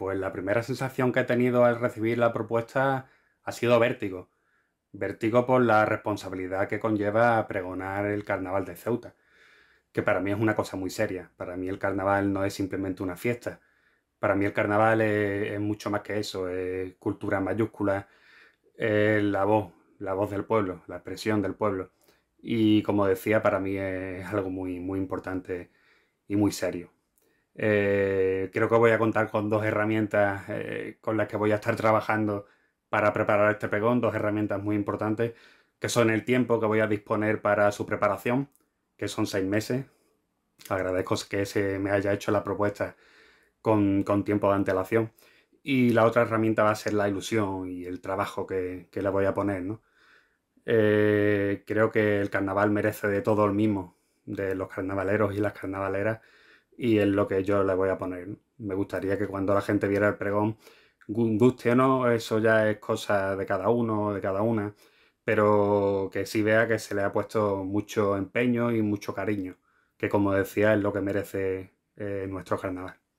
Pues la primera sensación que he tenido al recibir la propuesta ha sido vértigo. Vértigo por la responsabilidad que conlleva pregonar el carnaval de Ceuta, que para mí es una cosa muy seria. Para mí el carnaval no es simplemente una fiesta. Para mí el carnaval es, mucho más que eso, es cultura mayúscula, es la voz, la voz del pueblo, la expresión del pueblo. Y como decía, para mí es algo muy, muy importante y muy serio. Eh, creo que voy a contar con dos herramientas eh, con las que voy a estar trabajando para preparar este pegón, dos herramientas muy importantes, que son el tiempo que voy a disponer para su preparación, que son seis meses. Agradezco que se me haya hecho la propuesta con, tiempo de antelación. Y la otra herramienta va a ser la ilusión y el trabajo que, que le voy a poner. Eh, creo que el carnaval merece de todo el mismo, de los carnavaleros y las carnavaleras y es lo que yo le voy a poner. Me gustaría que cuando la gente viera el pregón, guste o no, eso ya es cosa de cada uno, de cada una, pero que sí vea que se le ha puesto mucho empeño y mucho cariño, que como decía es lo que merece eh, nuestro carnaval.